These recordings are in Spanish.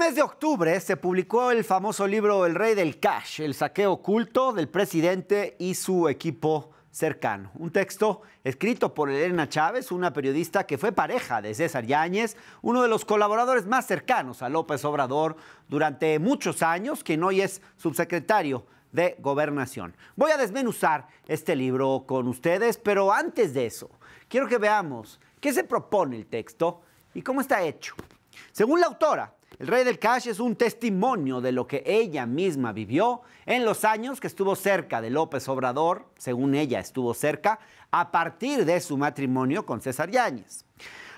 mes de octubre se publicó el famoso libro El Rey del Cash, el saqueo oculto del presidente y su equipo cercano. Un texto escrito por Elena Chávez, una periodista que fue pareja de César Yáñez, uno de los colaboradores más cercanos a López Obrador durante muchos años, quien hoy es subsecretario de Gobernación. Voy a desmenuzar este libro con ustedes, pero antes de eso, quiero que veamos qué se propone el texto y cómo está hecho. Según la autora, el rey del cash es un testimonio de lo que ella misma vivió en los años que estuvo cerca de López Obrador, según ella estuvo cerca, a partir de su matrimonio con César Yáñez.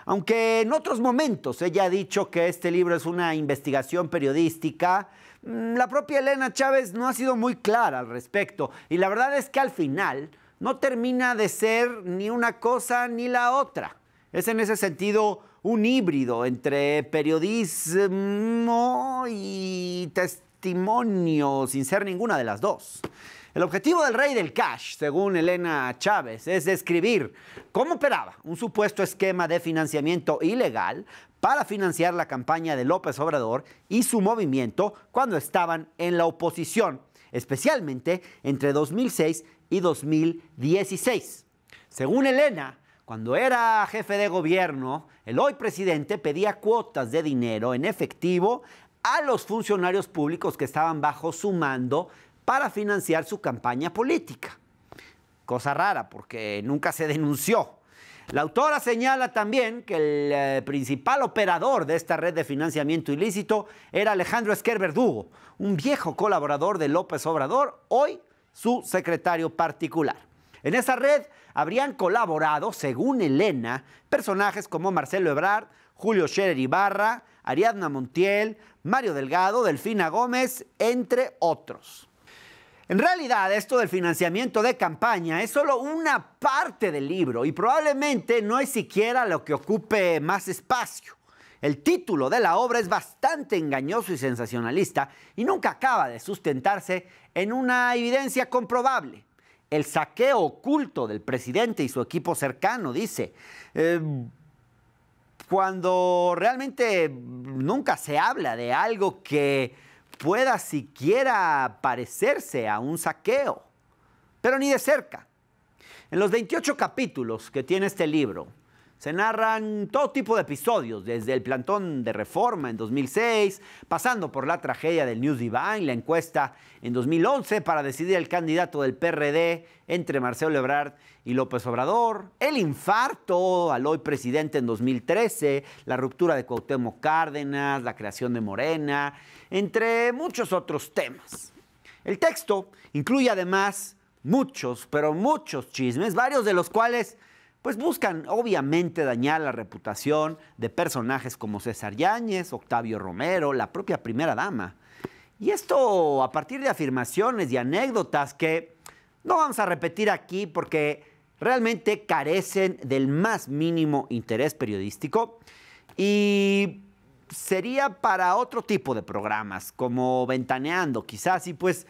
Aunque en otros momentos ella ha dicho que este libro es una investigación periodística, mm, la propia Elena Chávez no ha sido muy clara al respecto. Y la verdad es que al final no termina de ser ni una cosa ni la otra. Es en ese sentido un híbrido entre periodismo y testimonio, sin ser ninguna de las dos. El objetivo del rey del cash, según Elena Chávez, es describir cómo operaba un supuesto esquema de financiamiento ilegal para financiar la campaña de López Obrador y su movimiento cuando estaban en la oposición, especialmente entre 2006 y 2016. Según Elena, cuando era jefe de gobierno, el hoy presidente pedía cuotas de dinero en efectivo a los funcionarios públicos que estaban bajo su mando para financiar su campaña política. Cosa rara, porque nunca se denunció. La autora señala también que el eh, principal operador de esta red de financiamiento ilícito era Alejandro Esquer Verdugo, un viejo colaborador de López Obrador, hoy su secretario particular. En esa red habrían colaborado, según Elena, personajes como Marcelo Ebrard, Julio Scherer Ibarra, Ariadna Montiel, Mario Delgado, Delfina Gómez, entre otros. En realidad, esto del financiamiento de campaña es solo una parte del libro y probablemente no es siquiera lo que ocupe más espacio. El título de la obra es bastante engañoso y sensacionalista y nunca acaba de sustentarse en una evidencia comprobable el saqueo oculto del presidente y su equipo cercano, dice. Eh, cuando realmente nunca se habla de algo que pueda siquiera parecerse a un saqueo, pero ni de cerca. En los 28 capítulos que tiene este libro, se narran todo tipo de episodios, desde el plantón de reforma en 2006, pasando por la tragedia del News Divine, la encuesta en 2011 para decidir el candidato del PRD entre Marcelo Ebrard y López Obrador, el infarto al hoy presidente en 2013, la ruptura de Cuauhtémoc Cárdenas, la creación de Morena, entre muchos otros temas. El texto incluye además muchos, pero muchos chismes, varios de los cuales pues buscan obviamente dañar la reputación de personajes como César Yáñez, Octavio Romero, la propia primera dama. Y esto a partir de afirmaciones y anécdotas que no vamos a repetir aquí porque realmente carecen del más mínimo interés periodístico y sería para otro tipo de programas, como Ventaneando quizás, y pues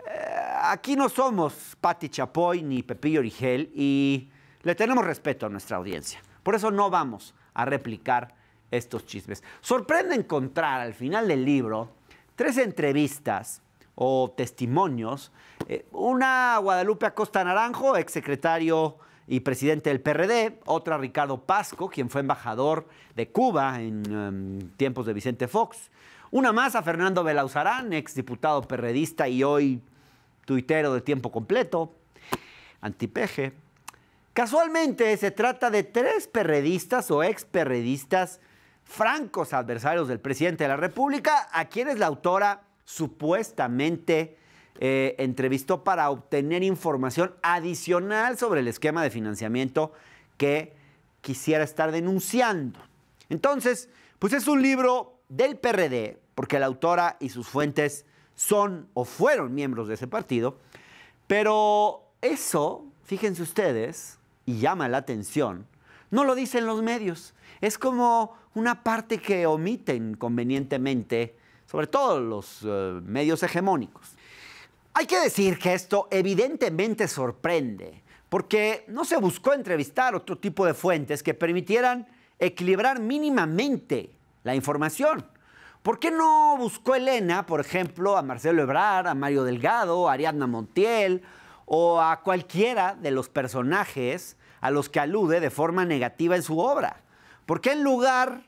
eh, aquí no somos Patti Chapoy ni Pepillo Origel y le tenemos respeto a nuestra audiencia. Por eso no vamos a replicar estos chismes. Sorprende encontrar al final del libro tres entrevistas o testimonios. Eh, una a Guadalupe Acosta Naranjo, exsecretario y presidente del PRD, otra a Ricardo Pasco, quien fue embajador de Cuba en em, tiempos de Vicente Fox. Una más a Fernando Belauzarán, exdiputado perredista y hoy tuitero de tiempo completo, antipeje. Casualmente se trata de tres perredistas o experredistas francos adversarios del presidente de la República, a quienes la autora supuestamente eh, entrevistó para obtener información adicional sobre el esquema de financiamiento que quisiera estar denunciando. Entonces, pues es un libro del PRD, porque la autora y sus fuentes son o fueron miembros de ese partido, pero eso, fíjense ustedes, y llama la atención, no lo dicen los medios. Es como una parte que omiten convenientemente, sobre todo los eh, medios hegemónicos. Hay que decir que esto evidentemente sorprende, porque no se buscó entrevistar otro tipo de fuentes que permitieran equilibrar mínimamente la información. ¿Por qué no buscó Elena, por ejemplo, a Marcelo Ebrar, a Mario Delgado, a Ariadna Montiel, o a cualquiera de los personajes a los que alude de forma negativa en su obra. Porque en lugar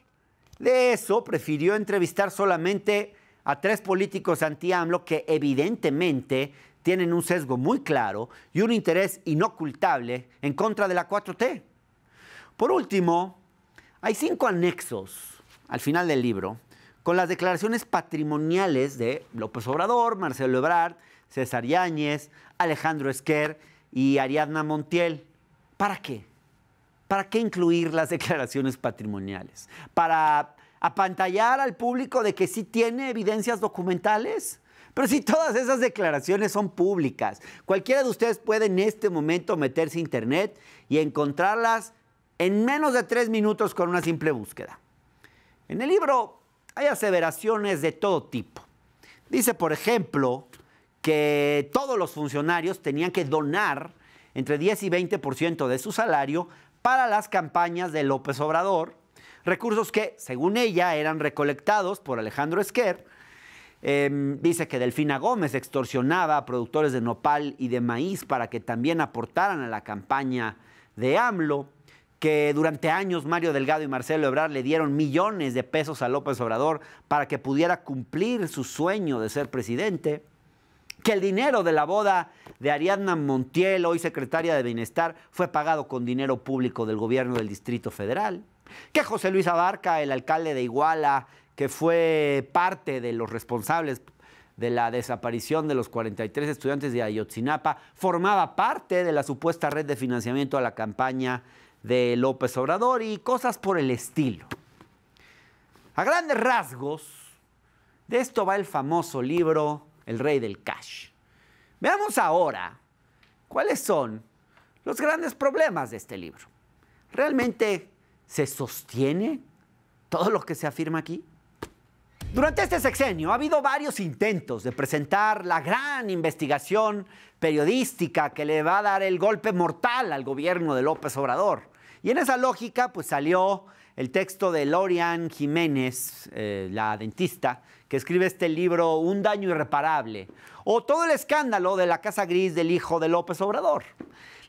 de eso prefirió entrevistar solamente a tres políticos anti-AMLO que evidentemente tienen un sesgo muy claro y un interés inocultable en contra de la 4T. Por último, hay cinco anexos al final del libro con las declaraciones patrimoniales de López Obrador, Marcelo Ebrard César Yáñez, Alejandro Esquer y Ariadna Montiel. ¿Para qué? ¿Para qué incluir las declaraciones patrimoniales? ¿Para apantallar al público de que sí tiene evidencias documentales? Pero si todas esas declaraciones son públicas, cualquiera de ustedes puede en este momento meterse a internet y encontrarlas en menos de tres minutos con una simple búsqueda. En el libro hay aseveraciones de todo tipo. Dice, por ejemplo, que todos los funcionarios tenían que donar entre 10 y 20% de su salario para las campañas de López Obrador, recursos que, según ella, eran recolectados por Alejandro Esquer. Em, dice que Delfina Gómez extorsionaba a productores de nopal y de maíz para que también aportaran a la campaña de AMLO, que durante años Mario Delgado y Marcelo Ebrard le dieron millones de pesos a López Obrador para que pudiera cumplir su sueño de ser presidente que el dinero de la boda de Ariadna Montiel, hoy secretaria de Bienestar, fue pagado con dinero público del gobierno del Distrito Federal, que José Luis Abarca, el alcalde de Iguala, que fue parte de los responsables de la desaparición de los 43 estudiantes de Ayotzinapa, formaba parte de la supuesta red de financiamiento a la campaña de López Obrador y cosas por el estilo. A grandes rasgos, de esto va el famoso libro el rey del cash. Veamos ahora cuáles son los grandes problemas de este libro. ¿Realmente se sostiene todo lo que se afirma aquí? Durante este sexenio ha habido varios intentos de presentar la gran investigación periodística que le va a dar el golpe mortal al gobierno de López Obrador. Y en esa lógica pues salió el texto de Lorian Jiménez, eh, la dentista, que escribe este libro, Un daño irreparable, o todo el escándalo de la Casa Gris del hijo de López Obrador.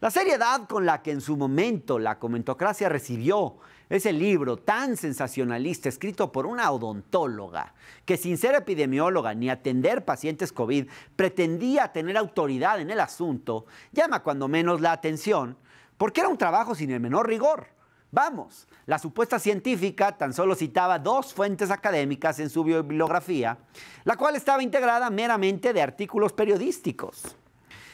La seriedad con la que en su momento la comentocracia recibió ese libro tan sensacionalista escrito por una odontóloga que sin ser epidemióloga ni atender pacientes COVID pretendía tener autoridad en el asunto, llama cuando menos la atención porque era un trabajo sin el menor rigor Vamos, la supuesta científica tan solo citaba dos fuentes académicas en su bibliografía, la cual estaba integrada meramente de artículos periodísticos.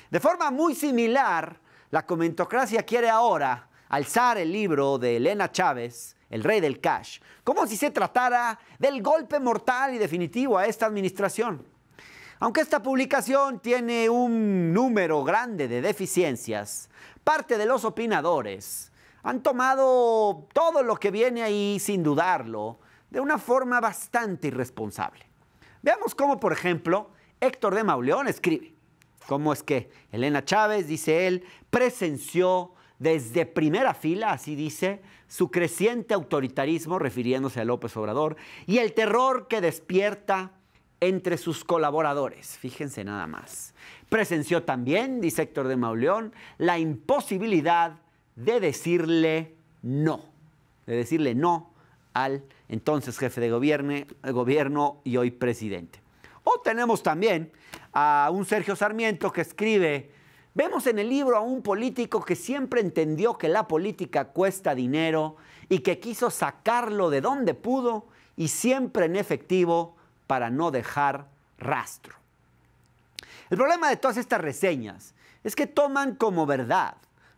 De forma muy similar, la comentocracia quiere ahora alzar el libro de Elena Chávez, El Rey del Cash, como si se tratara del golpe mortal y definitivo a esta administración. Aunque esta publicación tiene un número grande de deficiencias, parte de los opinadores han tomado todo lo que viene ahí sin dudarlo de una forma bastante irresponsable. Veamos cómo, por ejemplo, Héctor de Mauleón escribe, cómo es que Elena Chávez, dice él, presenció desde primera fila, así dice, su creciente autoritarismo, refiriéndose a López Obrador, y el terror que despierta entre sus colaboradores. Fíjense nada más. Presenció también, dice Héctor de Mauleón, la imposibilidad de decirle no, de decirle no al entonces jefe de gobierno, gobierno y hoy presidente. O tenemos también a un Sergio Sarmiento que escribe, vemos en el libro a un político que siempre entendió que la política cuesta dinero y que quiso sacarlo de donde pudo y siempre en efectivo para no dejar rastro. El problema de todas estas reseñas es que toman como verdad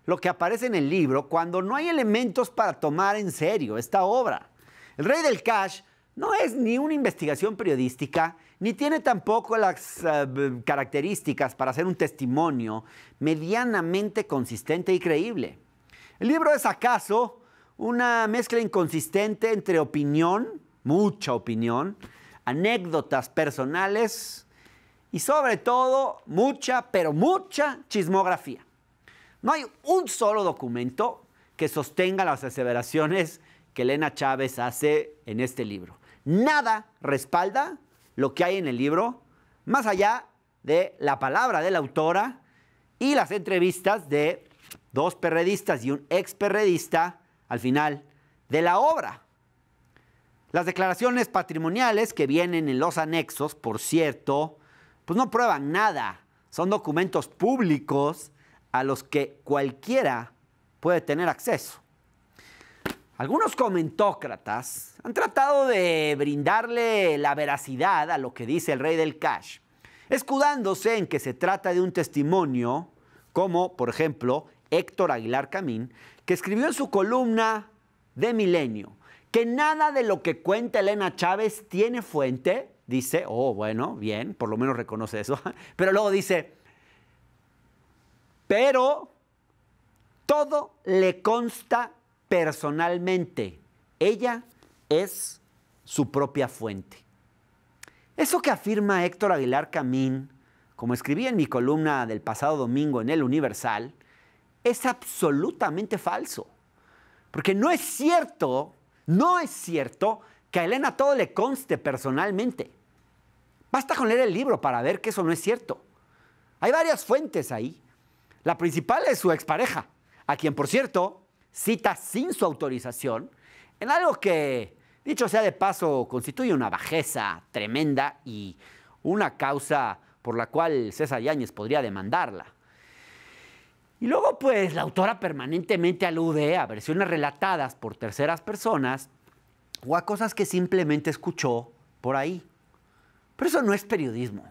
lo que aparece en el libro cuando no hay elementos para tomar en serio esta obra. El Rey del Cash no es ni una investigación periodística, ni tiene tampoco las eh, características para hacer un testimonio medianamente consistente y creíble. El libro es acaso una mezcla inconsistente entre opinión, mucha opinión, anécdotas personales y sobre todo mucha, pero mucha chismografía. No hay un solo documento que sostenga las aseveraciones que Elena Chávez hace en este libro. Nada respalda lo que hay en el libro, más allá de la palabra de la autora y las entrevistas de dos perredistas y un ex perredista al final de la obra. Las declaraciones patrimoniales que vienen en los anexos, por cierto, pues no prueban nada. Son documentos públicos a los que cualquiera puede tener acceso. Algunos comentócratas han tratado de brindarle la veracidad a lo que dice el rey del cash, escudándose en que se trata de un testimonio como, por ejemplo, Héctor Aguilar Camín, que escribió en su columna de Milenio que nada de lo que cuenta Elena Chávez tiene fuente, dice, oh, bueno, bien, por lo menos reconoce eso, pero luego dice, pero todo le consta personalmente. Ella es su propia fuente. Eso que afirma Héctor Aguilar Camín, como escribí en mi columna del pasado domingo en El Universal, es absolutamente falso. Porque no es cierto, no es cierto que a Elena todo le conste personalmente. Basta con leer el libro para ver que eso no es cierto. Hay varias fuentes ahí. La principal es su expareja, a quien, por cierto, cita sin su autorización en algo que, dicho sea de paso, constituye una bajeza tremenda y una causa por la cual César Yáñez podría demandarla. Y luego, pues, la autora permanentemente alude a versiones relatadas por terceras personas o a cosas que simplemente escuchó por ahí. Pero eso no es periodismo,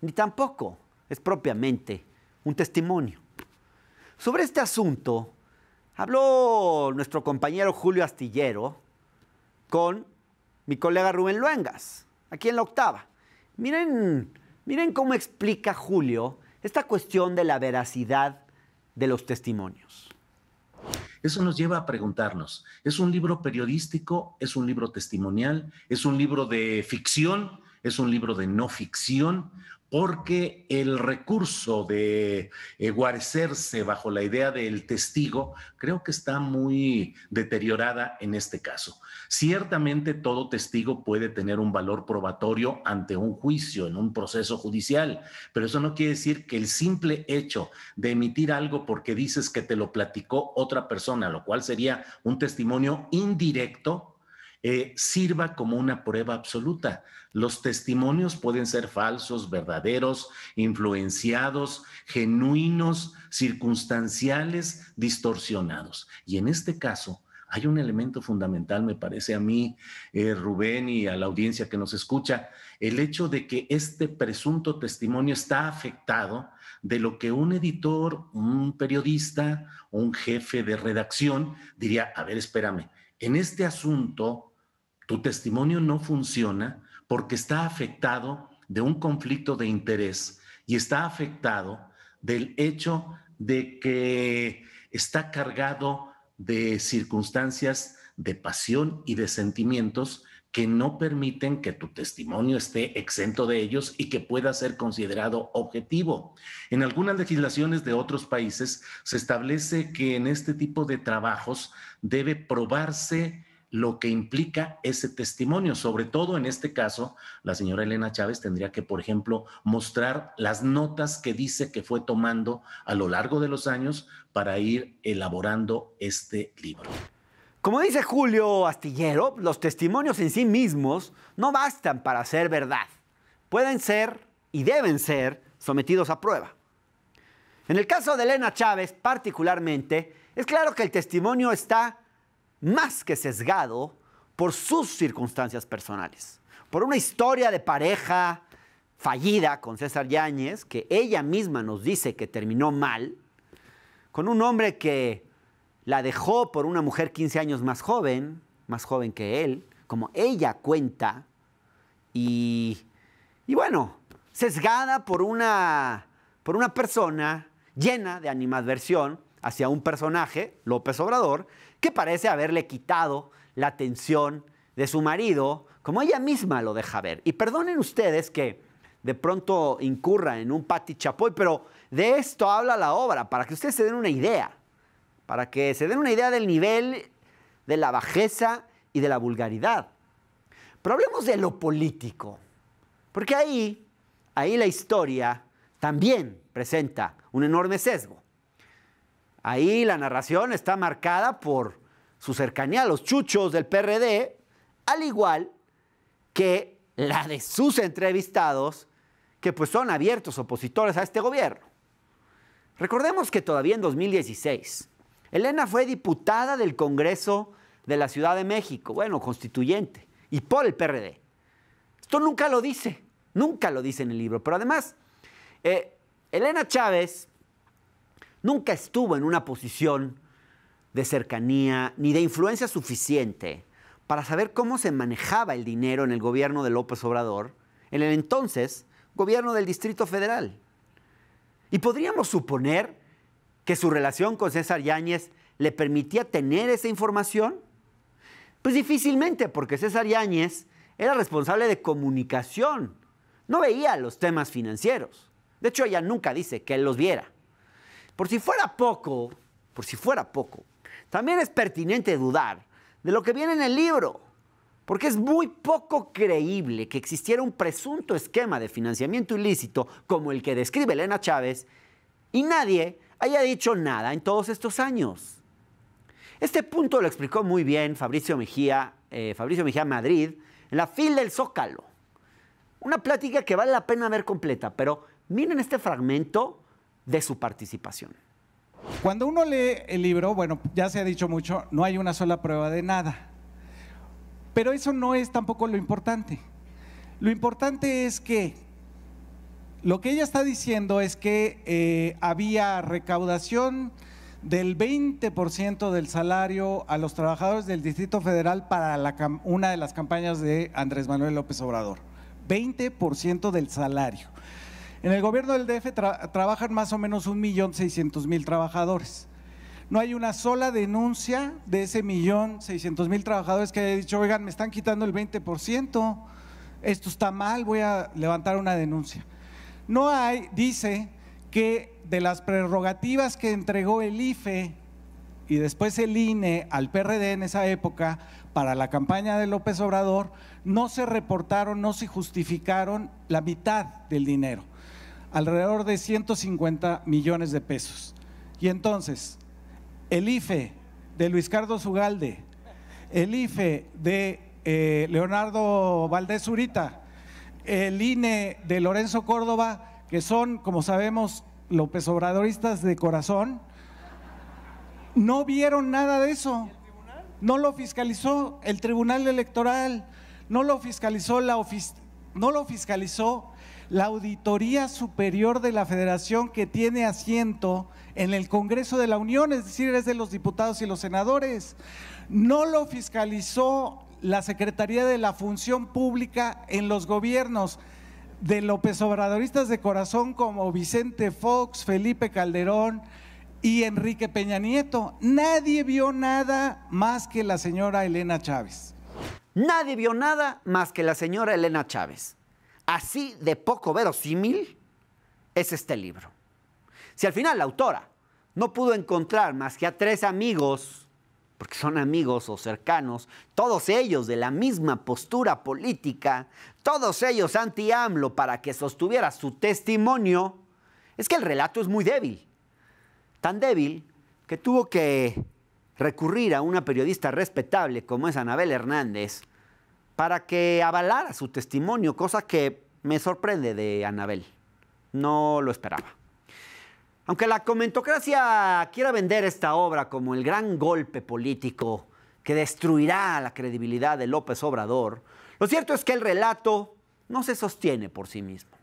ni tampoco es propiamente un testimonio. Sobre este asunto, habló nuestro compañero Julio Astillero con mi colega Rubén Luengas, aquí en la octava. Miren, miren cómo explica Julio esta cuestión de la veracidad de los testimonios. Eso nos lleva a preguntarnos, ¿es un libro periodístico? ¿Es un libro testimonial? ¿Es un libro de ficción? es un libro de no ficción porque el recurso de guarecerse bajo la idea del testigo creo que está muy deteriorada en este caso. Ciertamente todo testigo puede tener un valor probatorio ante un juicio, en un proceso judicial, pero eso no quiere decir que el simple hecho de emitir algo porque dices que te lo platicó otra persona, lo cual sería un testimonio indirecto, eh, sirva como una prueba absoluta. Los testimonios pueden ser falsos, verdaderos, influenciados, genuinos, circunstanciales, distorsionados. Y en este caso, hay un elemento fundamental, me parece a mí, eh, Rubén, y a la audiencia que nos escucha, el hecho de que este presunto testimonio está afectado de lo que un editor, un periodista, un jefe de redacción diría, a ver, espérame, en este asunto tu testimonio no funciona porque está afectado de un conflicto de interés y está afectado del hecho de que está cargado de circunstancias de pasión y de sentimientos que no permiten que tu testimonio esté exento de ellos y que pueda ser considerado objetivo. En algunas legislaciones de otros países se establece que en este tipo de trabajos debe probarse lo que implica ese testimonio. Sobre todo en este caso, la señora Elena Chávez tendría que, por ejemplo, mostrar las notas que dice que fue tomando a lo largo de los años para ir elaborando este libro. Como dice Julio Astillero, los testimonios en sí mismos no bastan para ser verdad. Pueden ser y deben ser sometidos a prueba. En el caso de Elena Chávez particularmente, es claro que el testimonio está más que sesgado por sus circunstancias personales, por una historia de pareja fallida con César Yáñez, que ella misma nos dice que terminó mal, con un hombre que la dejó por una mujer 15 años más joven, más joven que él, como ella cuenta, y, bueno, sesgada por una, por una persona llena de animadversión hacia un personaje, López Obrador, que parece haberle quitado la atención de su marido, como ella misma lo deja ver. Y perdonen ustedes que de pronto incurra en un pati chapoy, pero de esto habla la obra, para que ustedes se den una idea para que se den una idea del nivel de la bajeza y de la vulgaridad. Pero hablemos de lo político, porque ahí, ahí la historia también presenta un enorme sesgo. Ahí la narración está marcada por su cercanía a los chuchos del PRD, al igual que la de sus entrevistados, que pues son abiertos opositores a este gobierno. Recordemos que todavía en 2016, Elena fue diputada del Congreso de la Ciudad de México, bueno, constituyente, y por el PRD. Esto nunca lo dice, nunca lo dice en el libro. Pero además, eh, Elena Chávez nunca estuvo en una posición de cercanía ni de influencia suficiente para saber cómo se manejaba el dinero en el gobierno de López Obrador, en el entonces gobierno del Distrito Federal. Y podríamos suponer que su relación con César Yáñez le permitía tener esa información? Pues difícilmente, porque César Yáñez era responsable de comunicación. No veía los temas financieros. De hecho, ella nunca dice que él los viera. Por si fuera poco, por si fuera poco, también es pertinente dudar de lo que viene en el libro, porque es muy poco creíble que existiera un presunto esquema de financiamiento ilícito como el que describe Elena Chávez y nadie haya dicho nada en todos estos años. Este punto lo explicó muy bien Fabricio Mejía, eh, Fabricio Mejía Madrid, en la fila del Zócalo. Una plática que vale la pena ver completa, pero miren este fragmento de su participación. Cuando uno lee el libro, bueno, ya se ha dicho mucho, no hay una sola prueba de nada. Pero eso no es tampoco lo importante. Lo importante es que lo que ella está diciendo es que eh, había recaudación del 20% del salario a los trabajadores del Distrito Federal para una de las campañas de Andrés Manuel López Obrador. 20% del salario. En el gobierno del DF trabajan más o menos 1.600.000 trabajadores. No hay una sola denuncia de ese millón mil trabajadores que haya dicho, oigan, me están quitando el 20%, esto está mal, voy a levantar una denuncia. No hay, dice, que de las prerrogativas que entregó el IFE y después el INE al PRD en esa época para la campaña de López Obrador, no se reportaron, no se justificaron la mitad del dinero, alrededor de 150 millones de pesos. Y entonces, el IFE de Luis Carlos Ugalde, el IFE de eh, Leonardo Valdés Urita, el INE de Lorenzo Córdoba, que son, como sabemos, López Obradoristas de corazón, no vieron nada de eso. No lo fiscalizó el Tribunal Electoral, no lo fiscalizó la no lo fiscalizó la Auditoría Superior de la Federación que tiene asiento en el Congreso de la Unión, es decir, es de los diputados y los senadores. No lo fiscalizó la Secretaría de la Función Pública en los gobiernos de López Obradoristas de corazón como Vicente Fox, Felipe Calderón y Enrique Peña Nieto. Nadie vio nada más que la señora Elena Chávez. Nadie vio nada más que la señora Elena Chávez. Así de poco verosímil es este libro. Si al final la autora no pudo encontrar más que a tres amigos porque son amigos o cercanos, todos ellos de la misma postura política, todos ellos anti-AMLO para que sostuviera su testimonio, es que el relato es muy débil. Tan débil que tuvo que recurrir a una periodista respetable como es Anabel Hernández para que avalara su testimonio, cosa que me sorprende de Anabel. No lo esperaba. Aunque la comentocracia quiera vender esta obra como el gran golpe político que destruirá la credibilidad de López Obrador, lo cierto es que el relato no se sostiene por sí mismo.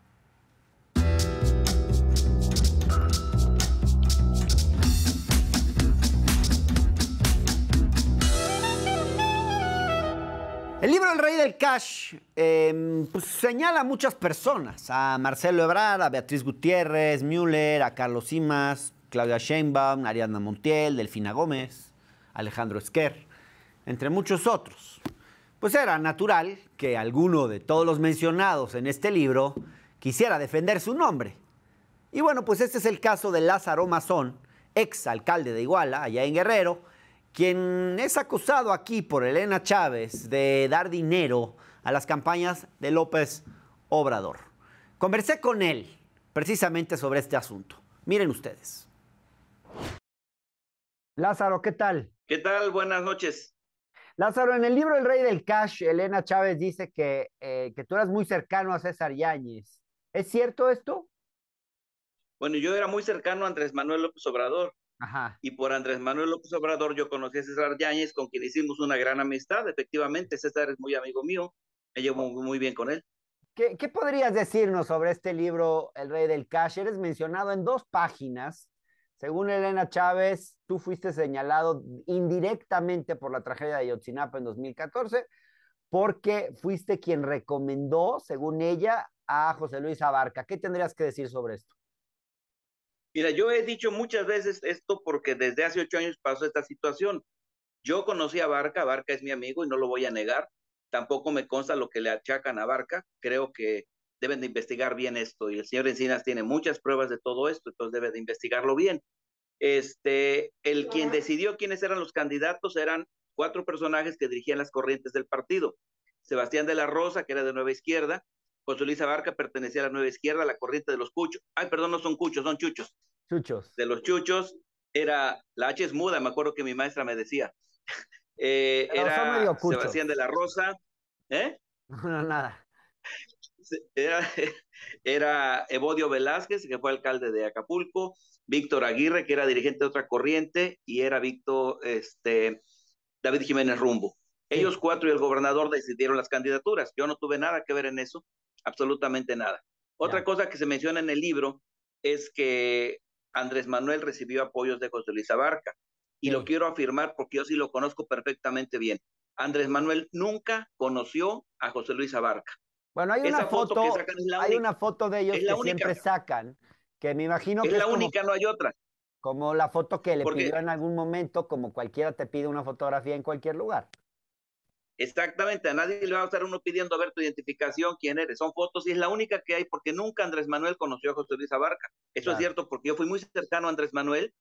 El libro El Rey del Cash em, pues, señala a muchas personas, a Marcelo Ebrard, a Beatriz Gutiérrez, Müller, a Carlos Simas, Claudia Sheinbaum, Ariadna Montiel, Delfina Gómez, Alejandro Esquer, entre muchos otros. Pues era natural que alguno de todos los mencionados en este libro quisiera defender su nombre. Y bueno, pues este es el caso de Lázaro Mazón, ex alcalde de Iguala, allá en Guerrero, quien es acusado aquí por Elena Chávez de dar dinero a las campañas de López Obrador. Conversé con él precisamente sobre este asunto. Miren ustedes. Lázaro, ¿qué tal? ¿Qué tal? Buenas noches. Lázaro, en el libro El Rey del Cash, Elena Chávez dice que, eh, tú eras muy cercano a César Yáñez. ¿Es cierto esto? Bueno, yo era muy cercano a Andrés Manuel López Obrador. Y por Andrés Manuel López Obrador yo conocí a César Yáñez, con quien hicimos una gran amistad. Efectivamente, César es muy amigo mío, me llevo muy bien con él. ¿Qué, podrías decirnos sobre este libro, El Rey del Cash? Eres mencionado en dos páginas. Según Elena Chávez, tú fuiste señalado indirectamente por la tragedia de Yotzinapa en 2014, porque fuiste quien recomendó, según ella, a José Luis Abarca. ¿Qué tendrías que decir sobre esto? Mira, yo he dicho muchas veces esto porque desde hace ocho años pasó esta situación. Yo conocí a Barca, Barca es mi amigo y no lo voy a negar. Tampoco me consta lo que le achacan a Barca. Creo que deben de investigar bien esto y el señor Encinas tiene muchas pruebas de todo esto, entonces debe de investigarlo bien. Este, el quien decidió quiénes eran los candidatos eran cuatro personajes que dirigían las corrientes del partido. Sebastián de la Rosa, que era de Nueva Izquierda, José Luis Barca pertenecía a la nueva izquierda, la corriente de los cuchos. Ay, perdón, no son cuchos, son chuchos. Chuchos. De los chuchos era, la H es muda, me acuerdo que mi maestra me decía. Eh, era Sebastián de la Rosa. ¿Eh? No, nada. Era, Evodio Velázquez, que fue alcalde de Acapulco, Víctor Aguirre, que era dirigente de otra corriente, y era Víctor, este, David Jiménez Rumbo. Ellos cuatro y el gobernador decidieron las candidaturas. Yo no tuve nada que ver en eso absolutamente nada. Otra cosa que se menciona en el libro es que Andrés Manuel recibió apoyos de José Luis Abarca. Y lo quiero afirmar porque yo sí lo conozco perfectamente bien. Andrés Manuel nunca conoció a José Luis Abarca. Bueno, hay una foto, hay una foto de ellos que siempre sacan, que me imagino es la única, no hay otra. Como la foto que le pidió en algún momento, como cualquiera te pide una fotografía en cualquier lugar. Exactamente, a nadie le va a estar uno pidiendo a ver tu identificación, quién eres. Son fotos y es la única que hay porque nunca Andrés Manuel conoció a José Luis Abarca. Eso es cierto porque yo fui muy cercano a Andrés Manuel.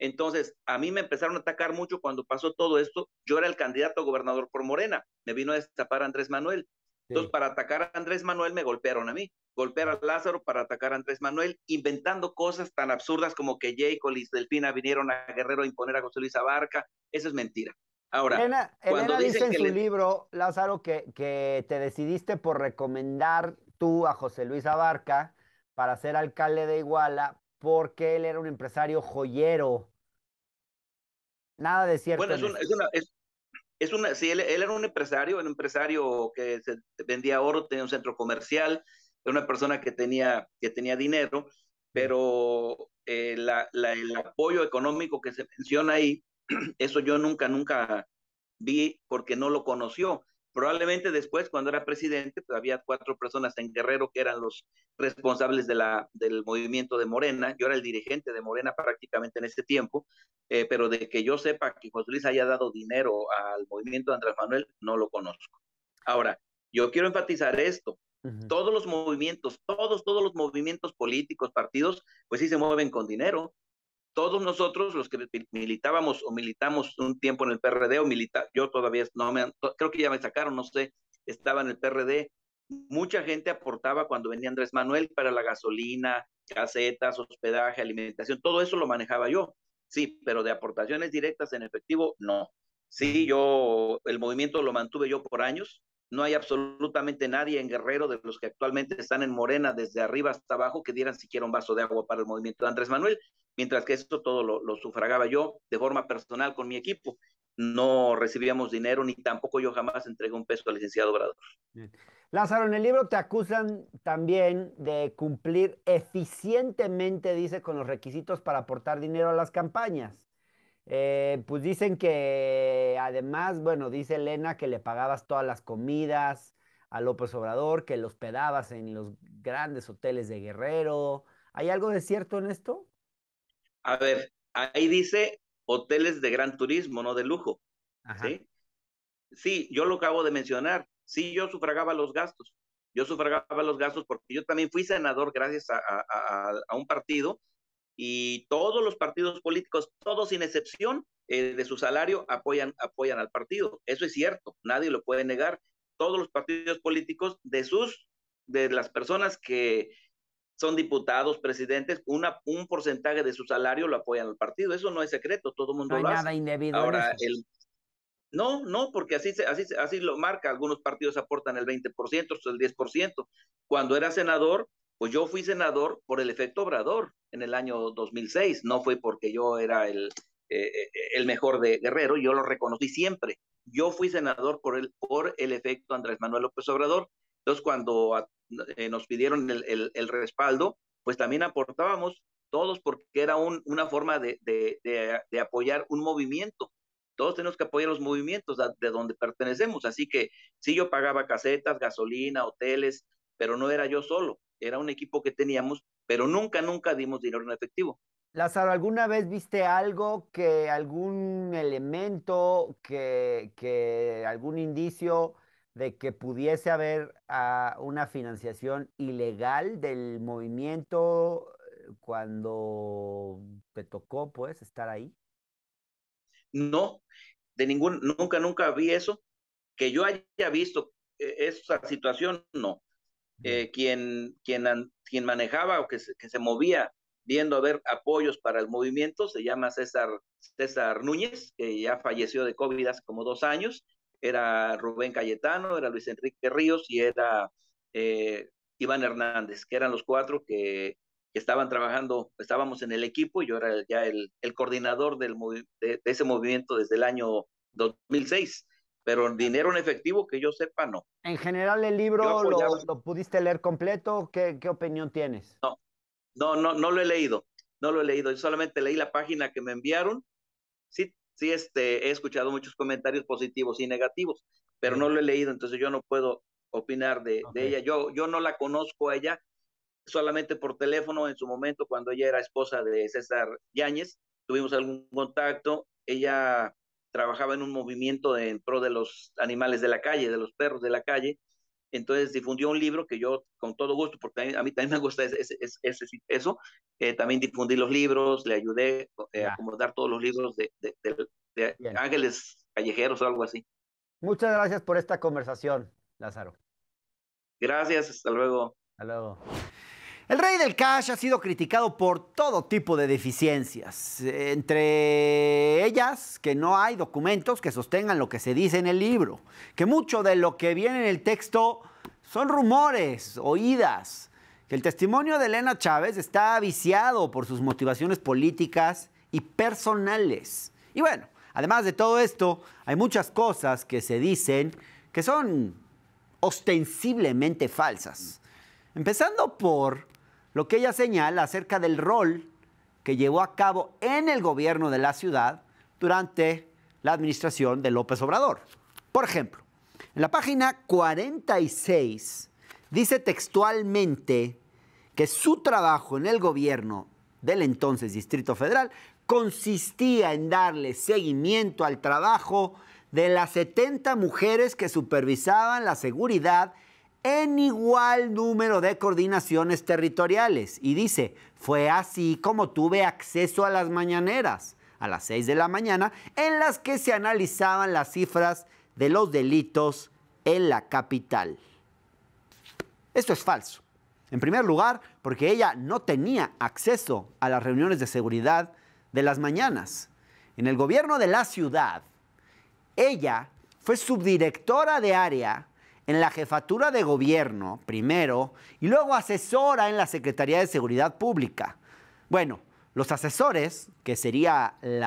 Entonces, a mí me empezaron a atacar mucho cuando pasó todo esto. Yo era el candidato a gobernador por Morena. Me vino a destapar Andrés Manuel. Entonces, para atacar a Andrés Manuel me golpearon a mí. Golpear a Lázaro para atacar a Andrés Manuel, inventando cosas tan absurdas como que Jacob y Delfina vinieron a Guerrero a imponer a José Luis Abarca. Eso es mentira. Elena, dice en su libro, Lázaro, que, que te decidiste por recomendar tú a José Luis Abarca para ser alcalde de Iguala porque él era un empresario joyero. Nada de cierto. Bueno, es, una, sí, él, era un empresario, un empresario que vendía oro, tenía un centro comercial, era una persona que tenía, que tenía dinero, pero eh, el apoyo económico que se menciona ahí Eso yo nunca, nunca vi porque no lo conoció. Probablemente después, cuando era presidente, pues, había cuatro personas en Guerrero que eran los responsables de la, del movimiento de Morena. Yo era el dirigente de Morena prácticamente en ese tiempo, eh, pero de que yo sepa que José Luis haya dado dinero al movimiento de Andrés Manuel, no lo conozco. Ahora, yo quiero enfatizar esto. Todos los movimientos, todos, todos los movimientos políticos, partidos, pues sí se mueven con dinero todos nosotros los que militábamos o militamos un tiempo en el PRD o milita, yo todavía no me creo que ya me sacaron, no sé, estaba en el PRD, mucha gente aportaba cuando venía Andrés Manuel para la gasolina, casetas, hospedaje, alimentación, todo eso lo manejaba yo. Sí, pero de aportaciones directas en efectivo no. Sí, yo el movimiento lo mantuve yo por años, no hay absolutamente nadie en Guerrero de los que actualmente están en Morena, desde arriba hasta abajo, que dieran siquiera un vaso de agua para el movimiento de Andrés Manuel, mientras que esto todo lo, sufragaba yo de forma personal con mi equipo. No recibíamos dinero ni tampoco yo jamás entregué un peso al licenciado Obrador. Lázaro, en el libro te acusan también de cumplir eficientemente, dice, con los requisitos para aportar dinero a las campañas. Eh, pues dicen que además, bueno, dice Elena que le pagabas todas las comidas a López Obrador, que los hospedabas en los grandes hoteles de Guerrero. ¿Hay algo de cierto en esto? A ver, ahí dice hoteles de gran turismo, no de lujo. ¿sí? yo lo acabo de mencionar. Sí, yo sufragaba los gastos. Yo sufragaba los gastos porque yo también fui senador gracias a un partido y todos los partidos políticos, todos sin excepción eh, de su salario, apoyan, apoyan al partido. Eso es cierto, nadie lo puede negar. Todos los partidos políticos de sus, de las personas que son diputados, presidentes, una, un porcentaje de su salario lo apoyan al partido. Eso no es secreto, todo el mundo no lo nada Ahora, el, no, no, porque así, se, así, así lo marca. Algunos partidos aportan el 20%, el 10%. Cuando era senador, pues yo fui senador por el efecto Obrador en el año 2006, no fue porque yo era eh, eh, eh, el, mejor de Guerrero, yo lo reconocí siempre. Yo fui senador por el, por el efecto Andrés Manuel López Obrador. Entonces, cuando nos pidieron el, respaldo, pues también aportábamos todos porque era un, una forma de, de apoyar un movimiento todos tenemos que apoyar los movimientos de donde pertenecemos. Así que sí, yo pagaba casetas, gasolina, hoteles, pero no era yo solo era un equipo que teníamos, pero nunca, nunca dimos dinero en efectivo. Lázaro, ¿alguna vez viste algo que, algún elemento, que, que algún indicio de que pudiese haber ah, una financiación ilegal del movimiento eh, cuando te tocó, pues, estar ahí? No, de ningún, nunca, nunca vi eso. Que yo haya visto eh, esa situación, no. Eh, quien, quien, quien manejaba o que se, movía viendo a ver apoyos para el movimiento, se llama César, César Núñez, que ya falleció de COVID hace como dos años, era Rubén Cayetano, era Luis Enrique Ríos y era eh, Iván Hernández, que eran los cuatro que, estaban trabajando, estábamos en el equipo, y yo era ya el, coordinador del, de, ese movimiento desde el año 2006 pero dinero en efectivo que yo sepa, no. En general, el libro lo, pudiste leer completo. ¿Qué, ¿Qué, opinión tienes? No, no, no, no lo he leído. No lo he leído. Yo solamente leí la página que me enviaron. Sí, sí, este, he escuchado muchos comentarios positivos y negativos, pero no lo he leído, entonces yo no puedo opinar de, de ella. Yo, yo no la conozco a ella solamente por teléfono en su momento cuando ella era esposa de César Yáñez. Tuvimos algún contacto. Ella trabajaba en un movimiento en pro de los animales de la calle, de los perros de la calle. Entonces difundió un libro que yo con todo gusto, porque a mí, también me gusta ese, eso, eh, también difundí los libros, le ayudé eh, a acomodar todos los libros de, de ángeles callejeros o algo así. Muchas gracias por esta conversación, Lázaro. Gracias, hasta luego. Hasta luego. El rey del cash ha sido criticado por todo tipo de deficiencias, entre ellas que no hay documentos que sostengan lo que se dice en el libro, que mucho de lo que viene en el texto son rumores, oídas, que el testimonio de Elena Chávez está viciado por sus motivaciones políticas y personales. Y bueno, además de todo esto, hay muchas cosas que se dicen que son ostensiblemente falsas. Empezando por lo que ella señala acerca del rol que llevó a cabo en el gobierno de la ciudad durante la administración de López Obrador. Por ejemplo, en la página 46 dice textualmente que su trabajo en el gobierno del entonces Distrito Federal consistía en darle seguimiento al trabajo de las 70 mujeres que supervisaban la seguridad en igual número de coordinaciones territoriales. Y dice, fue así como tuve acceso a las mañaneras, a las 6 de la mañana, en las que se analizaban las cifras de los delitos en la capital. Esto es falso. En primer lugar, porque ella no tenía acceso a las reuniones de seguridad de las mañanas. En el gobierno de la ciudad, ella fue subdirectora de área en la jefatura de gobierno primero y luego asesora en la Secretaría de Seguridad Pública. Bueno, los asesores, que sería el,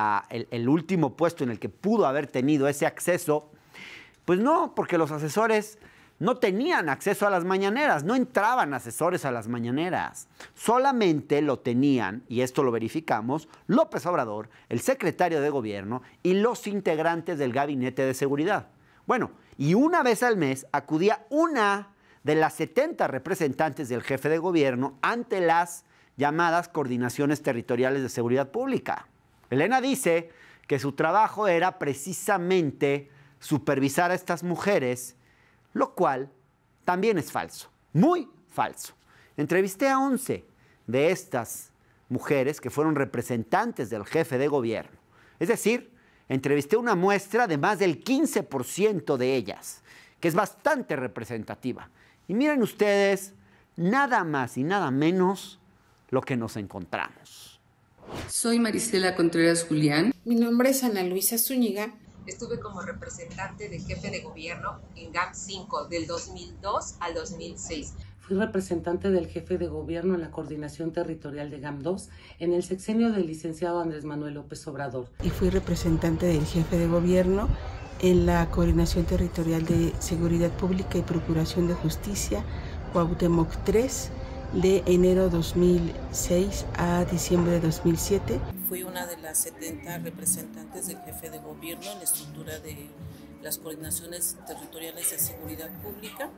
el, último puesto en el que pudo haber tenido ese acceso, pues no, porque los asesores no tenían acceso a las mañaneras, no entraban asesores a las mañaneras. Solamente lo tenían, y esto lo verificamos, López Obrador, el secretario de gobierno y los integrantes del gabinete de seguridad. Bueno, y una vez al mes acudía una de las 70 representantes del jefe de gobierno ante las llamadas coordinaciones territoriales de seguridad pública. Elena dice que su trabajo era precisamente supervisar a estas mujeres, lo cual también es falso, muy falso. Entrevisté a 11 de estas mujeres que fueron representantes del jefe de gobierno, es decir, entrevisté una muestra de más del 15% de ellas, que es bastante representativa. Y miren ustedes, nada más y nada menos lo que nos encontramos. Soy Marisela Contreras Julián. Mi nombre es Ana Luisa Zúñiga. Estuve como representante de jefe de gobierno en gap 5 del 2002 al 2006. Fui representante del jefe de gobierno en la coordinación territorial de GAM2 en el sexenio del licenciado Andrés Manuel López Obrador. Y fui representante del jefe de gobierno en la coordinación territorial de seguridad pública y procuración de justicia, Cuauhtémoc 3, de enero 2006 a diciembre de 2007. Fui una de las 70 representantes del jefe de gobierno en la estructura de las coordinaciones territoriales de seguridad pública.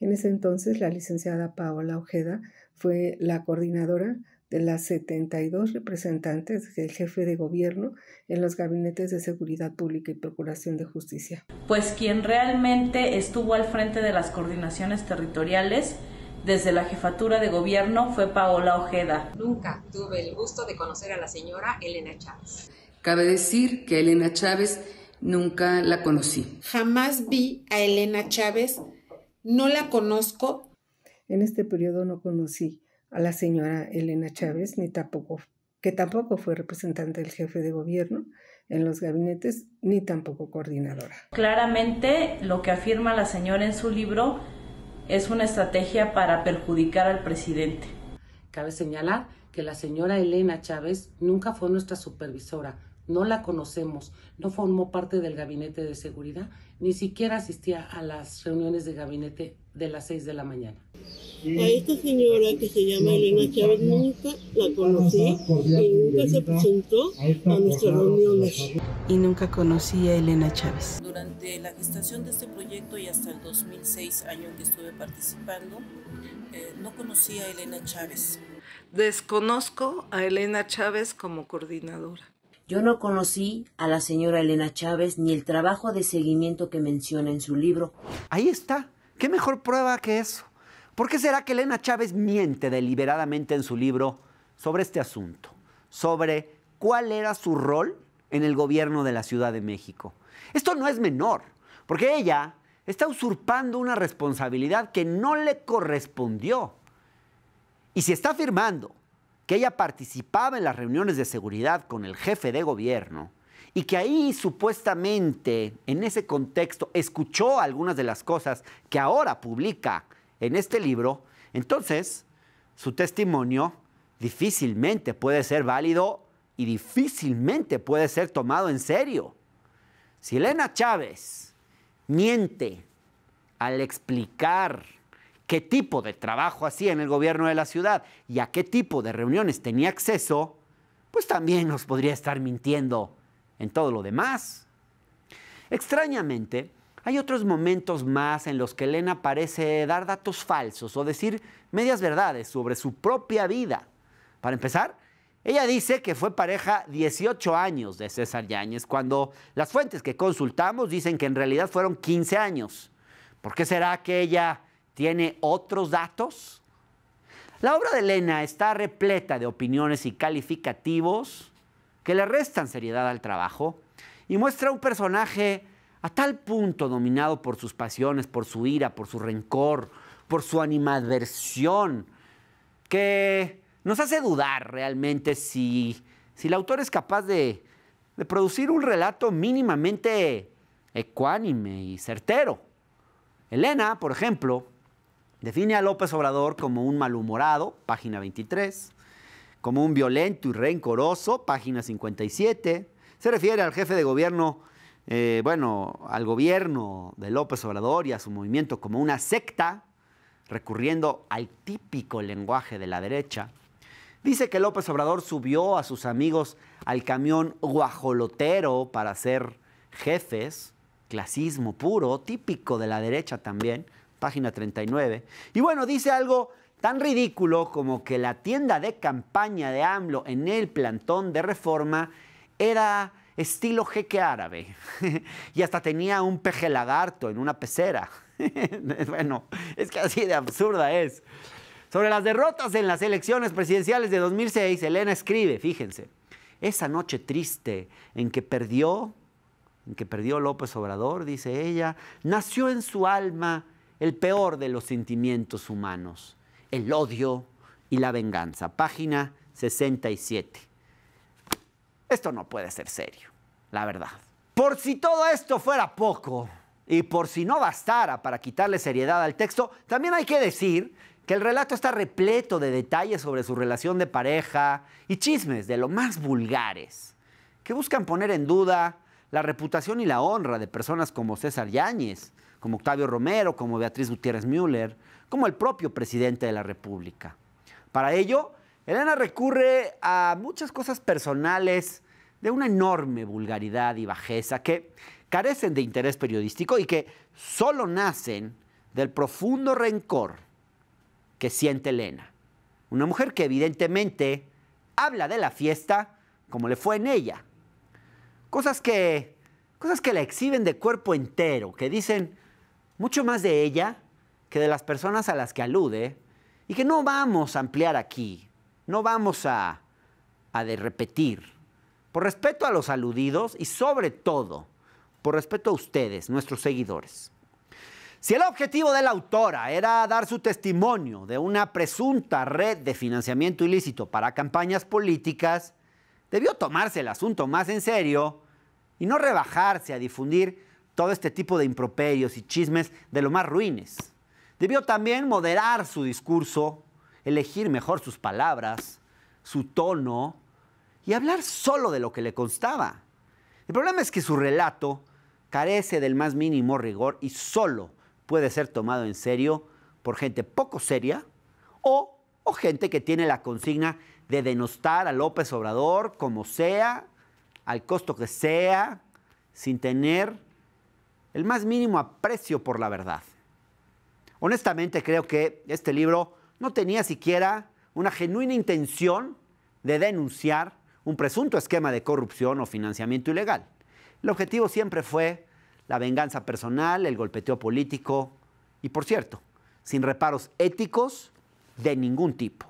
En ese entonces, la licenciada Paola Ojeda fue la coordinadora de las 72 representantes del jefe de gobierno en los gabinetes de seguridad pública y procuración de justicia. Pues quien realmente estuvo al frente de las coordinaciones territoriales desde la jefatura de gobierno fue Paola Ojeda. Nunca tuve el gusto de conocer a la señora Elena Chávez. Cabe decir que Elena Chávez nunca la conocí. Jamás vi a Elena Chávez no la conozco. En este periodo no conocí a la señora Elena Chávez, ni tampoco, que tampoco fue representante del jefe de gobierno en los gabinetes, ni tampoco coordinadora. Claramente lo que afirma la señora en su libro es una estrategia para perjudicar al presidente. Cabe señalar que la señora Elena Chávez nunca fue nuestra supervisora, no la conocemos, no formó parte del gabinete de seguridad, ni siquiera asistía a las reuniones de gabinete de las 6 de la mañana. A esta señora que se llama Elena Chávez nunca la conocí y nunca se presentó a nuestras reuniones. Y nunca conocí a Elena Chávez. Durante la gestación de este proyecto y hasta el 2006, año que estuve participando, eh, no conocí a Elena Chávez. Desconozco a Elena Chávez como coordinadora. Yo no conocí a la señora Elena Chávez ni el trabajo de seguimiento que menciona en su libro. Ahí está. ¿Qué mejor prueba que eso? ¿Por qué será que Elena Chávez miente deliberadamente en su libro sobre este asunto? Sobre cuál era su rol en el gobierno de la Ciudad de México. Esto no es menor, porque ella está usurpando una responsabilidad que no le correspondió. Y si está firmando, que ella participaba en las reuniones de seguridad con el jefe de gobierno y que ahí supuestamente, en ese contexto, escuchó algunas de las cosas que ahora publica en este libro, entonces su testimonio difícilmente puede ser válido y difícilmente puede ser tomado en serio. Si Elena Chávez miente al explicar qué tipo de trabajo hacía en el gobierno de la ciudad y a qué tipo de reuniones tenía acceso, pues también nos podría estar mintiendo en todo lo demás. Extrañamente, hay otros momentos más en los que Elena parece dar datos falsos o decir medias verdades sobre su propia vida. Para empezar, ella dice que fue pareja 18 años de César Yáñez, cuando las fuentes que consultamos dicen que en realidad fueron 15 años. ¿Por qué será que ella tiene otros datos? La obra de Elena está repleta de opiniones y calificativos que le restan seriedad al trabajo y muestra un personaje a tal punto dominado por sus pasiones, por su ira, por su rencor, por su animadversión, que nos hace dudar realmente si, el autor es capaz de producir un relato mínimamente ecuánime y certero. Elena, por ejemplo, Define a López Obrador como un malhumorado, página 23, como un violento y rencoroso, página 57. Se refiere al jefe de gobierno, eh, bueno, al gobierno de López Obrador y a su movimiento como una secta, recurriendo al típico lenguaje de la derecha. Dice que López Obrador subió a sus amigos al camión guajolotero para ser jefes, clasismo puro, típico de la derecha también página 39. Y bueno, dice algo tan ridículo como que la tienda de campaña de AMLO en el plantón de reforma era estilo jeque árabe y hasta tenía un peje lagarto en una pecera. bueno, es que así de absurda es. Sobre las derrotas en las elecciones presidenciales de 2006, Elena escribe, fíjense, esa noche triste en que perdió, en que perdió López Obrador, dice ella, nació en su alma el peor de los sentimientos humanos, el odio y la venganza. Página 67. Esto no puede ser serio, la verdad. Por si todo esto fuera poco y por si no bastara para quitarle seriedad al texto, también hay que decir que el relato está repleto de detalles sobre su relación de pareja y chismes de lo más vulgares, que buscan poner en duda la reputación y la honra de personas como César Yáñez, como Octavio Romero, como Beatriz Gutiérrez Müller, como el propio presidente de la República. Para ello, Elena recurre a muchas cosas personales de una enorme vulgaridad y bajeza que carecen de interés periodístico y que solo nacen del profundo rencor que siente Elena. Una mujer que evidentemente habla de la fiesta como le fue en ella. Cosas que, cosas que la exhiben de cuerpo entero, que dicen, mucho más de ella que de las personas a las que alude, y que no vamos a ampliar aquí, no vamos a, a repetir. Por respeto a los aludidos y sobre todo por respeto a ustedes, nuestros seguidores. Si el objetivo de la autora era dar su testimonio de una presunta red de financiamiento ilícito para campañas políticas, debió tomarse el asunto más en serio y no rebajarse a difundir todo este tipo de improperios y chismes de lo más ruines. Debió también moderar su discurso, elegir mejor sus palabras, su tono y hablar solo de lo que le constaba. El problema es que su relato carece del más mínimo rigor y solo puede ser tomado en serio por gente poco seria o, o gente que tiene la consigna de denostar a López Obrador como sea, al costo que sea, sin tener el más mínimo aprecio por la verdad. Honestamente creo que este libro no tenía siquiera una genuina intención de denunciar un presunto esquema de corrupción o financiamiento ilegal. El objetivo siempre fue la venganza personal, el golpeteo político y, por cierto, sin reparos éticos de ningún tipo.